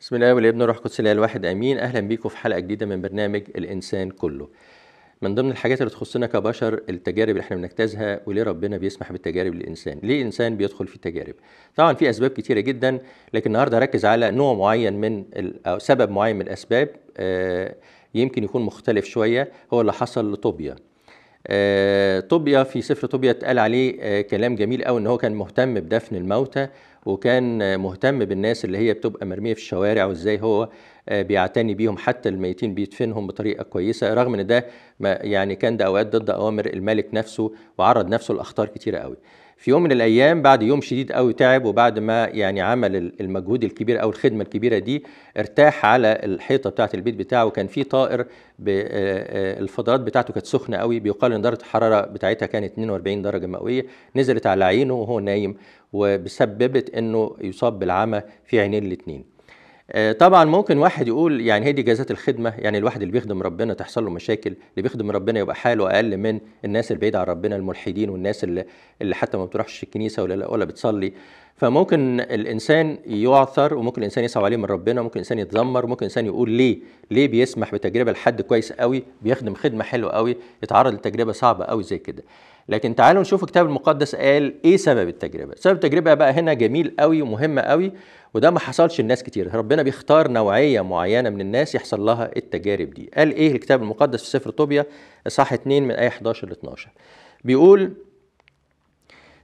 بسم الله والابن روح قدس الله الواحد امين اهلا بيكم في حلقه جديده من برنامج الانسان كله من ضمن الحاجات اللي تخصنا كبشر التجارب اللي احنا بنجتازها وليه ربنا بيسمح بالتجارب للانسان ليه الانسان بيدخل في تجارب طبعا في اسباب كتيره جدا لكن النهارده هركز على نوع معين من او سبب معين من الاسباب آه، يمكن يكون مختلف شويه هو اللي حصل لطوبيا آه، طوبيا في سفر طوبيا اتقال عليه آه، كلام جميل قوي ان هو كان مهتم بدفن الموتى وكان مهتم بالناس اللي هي بتبقى مرميه في الشوارع وازاي هو آه، بيعتني بيهم حتى الميتين بيدفنهم بطريقه كويسه رغم ان ده يعني كان ده اوقات ضد اوامر الملك نفسه وعرض نفسه لاخطار كتيره قوي في يوم من الايام بعد يوم شديد قوي تعب وبعد ما يعني عمل المجهود الكبير او الخدمه الكبيره دي ارتاح على الحيطه بتاعه البيت بتاعه وكان في طائر آه، آه، الفضلات بتاعته كانت سخنه قوي بيقال ان درجه الحراره بتاعتها كانت 42 درجه مئويه نزلت على عينه وهو نايم وسببت انه يصاب بالعمى في عينين الاثنين آه، طبعا ممكن واحد يقول يعني هي دي جازات الخدمه يعني الواحد اللي بيخدم ربنا تحصل له مشاكل اللي بيخدم ربنا يبقى حاله اقل من الناس البعيده عن ربنا الملحدين والناس اللي, اللي حتى ما بتروحش الكنيسه ولا ولا بتصلي فممكن الانسان يعثر وممكن الانسان يصعب عليه من ربنا وممكن الانسان يتذمر وممكن الانسان يقول ليه ليه بيسمح بتجربه لحد كويس قوي بيخدم خدمه حلوه قوي يتعرض لتجربه صعبه قوي زي كده لكن تعالوا نشوف الكتاب المقدس قال ايه سبب التجربه سبب التجربه بقى هنا جميل قوي ومهم قوي وده ما حصلش لناس كتير ربنا بيختار نوعيه معينه من الناس يحصل لها التجارب دي قال ايه الكتاب المقدس في سفر طوبيا اصحاح 2 من ايه 11 ل 12 بيقول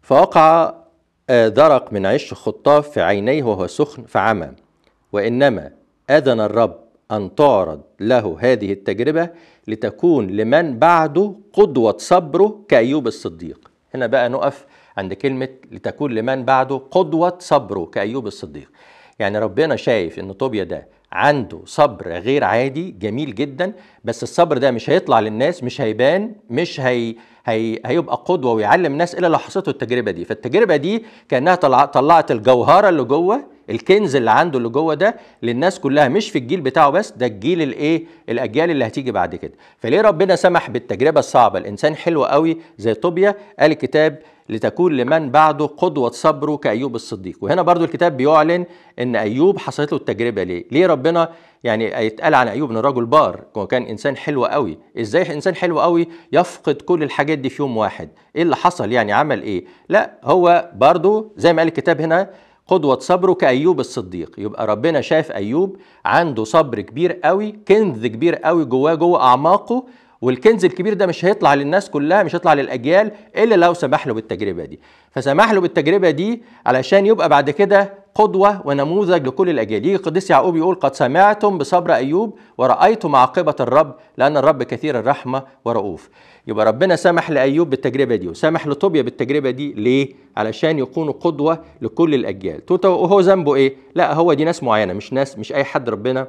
فوقع درق من عش خطاف في عينيه وهو سخن فعمى وإنما أذن الرب أن تعرض له هذه التجربة لتكون لمن بعده قدوة صبره كأيوب الصديق هنا بقى نقف عند كلمة لتكون لمن بعده قدوة صبره كأيوب الصديق يعني ربنا شايف إن طوبيا ده عنده صبر غير عادي جميل جدا بس الصبر ده مش هيطلع للناس مش هيبان مش هي هي هيبقى قدوه ويعلم الناس الا لو حصلته التجربه دي فالتجربه دي كانها طلعت الجوهره اللي جوه الكنز اللي عنده اللي جوه ده للناس كلها مش في الجيل بتاعه بس ده الجيل الايه الاجيال اللي هتيجي بعد كده فليه ربنا سمح بالتجربه الصعبه الانسان حلو قوي زي طوبيا قال الكتاب لتكون لمن بعده قدوة صبره كأيوب الصديق وهنا برضو الكتاب بيعلن أن أيوب حصلت له التجربة ليه ليه ربنا يعني يتقال عن أيوب أن رجل بار وكان إنسان حلو قوي إزاي إنسان حلو قوي يفقد كل الحاجات دي في يوم واحد إيه اللي حصل يعني عمل إيه لا هو برضو زي ما قال الكتاب هنا قدوة صبره كأيوب الصديق يبقى ربنا شاف أيوب عنده صبر كبير قوي كنز كبير قوي جواه جوه أعماقه والكنز الكبير ده مش هيطلع للناس كلها مش هيطلع للأجيال إلا لو سمح له بالتجربة دي فسمح له بالتجربة دي علشان يبقى بعد كده قدوة ونموذج لكل الأجيال القديس يعقوب يقول قد سمعتم بصبر أيوب ورأيتم عاقبة الرب لأن الرب كثير الرحمة ورؤوف يبقى ربنا سمح لأيوب بالتجربة دي وسمح لطوبيا بالتجربة دي ليه؟ علشان يكونوا قدوة لكل الأجيال هو ذنبه إيه؟ لا هو دي ناس معينة مش ناس مش أي حد ربنا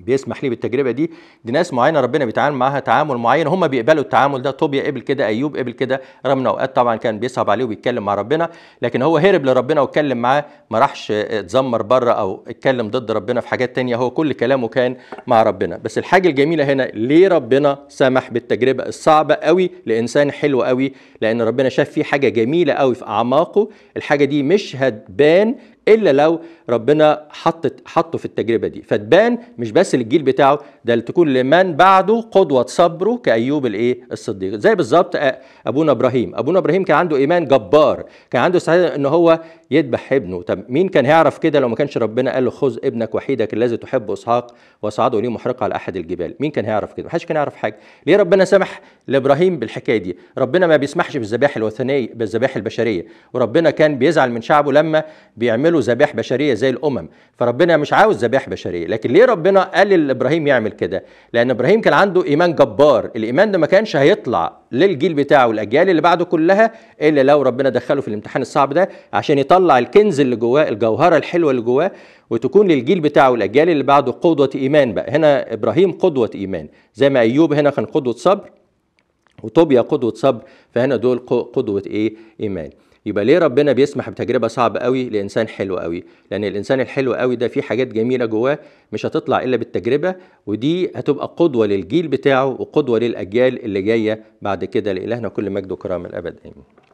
بيسمح لي بالتجربه دي دي ناس معينه ربنا بيتعامل معاها تعامل معين هم بيقبلوا التعامل ده طوبيا قبل كده ايوب قبل كده رغم ان اوقات طبعا كان بيصعب عليه وبيتكلم مع ربنا لكن هو هرب لربنا واتكلم معاه ما راحش اتذمر بره او اتكلم ضد ربنا في حاجات تانية هو كل كلامه كان مع ربنا بس الحاجه الجميله هنا ليه ربنا سمح بالتجربه الصعبه قوي لانسان حلو قوي لان ربنا شاف فيه حاجه جميله قوي في اعماقه الحاجه دي مش هتبان الا لو ربنا حطت حطه في التجربه دي فتبان مش بس للجيل بتاعه ده تكون لمن بعده قدوه صبره كايوب الايه الصديق زي بالظبط آه، ابونا ابراهيم ابونا ابراهيم كان عنده ايمان جبار كان عنده استعداد ان هو يذبح ابنه طب مين كان هيعرف كده لو ما كانش ربنا قال له خذ ابنك وحيدك الذي تحبه اسحاق واصعده لي محرقه على احد الجبال مين كان هيعرف كده ما حدش كان يعرف حاجه ليه ربنا سمح لابراهيم بالحكايه دي ربنا ما بيسمحش بالذبائح الوثنيه بالذبائح البشريه وربنا كان بيزعل من شعبه لما بيعملوا ذبائح بشريه زي الامم فربنا مش عاوز ذبائح بشريه لكن ليه ربنا قال لابراهيم يعمل كده لان ابراهيم كان عنده ايمان جبار الايمان ده ما كانش هيطلع للجيل بتاعه والاجيال اللي بعده كلها الا لو ربنا دخله في الامتحان الصعب ده عشان يطلع الكنز اللي جواه الجوهره الحلوه اللي جواه وتكون للجيل بتاعه والاجيال اللي بعده قدوه ايمان بقى هنا ابراهيم قدوه ايمان زي ما ايوب هنا كان قدوه صبر وطوبيا قدوة صبر فهنا دول قدوة ايه ايمان يبقى ليه ربنا بيسمح بتجربة صعبة قوي لإنسان حلو قوي لأن الإنسان الحلو قوي ده فيه حاجات جميلة جواه مش هتطلع إلا بالتجربة ودي هتبقى قدوة للجيل بتاعه وقدوة للأجيال اللي جاية بعد كده لإلهنا كل مجد وكرامة الأبد آمين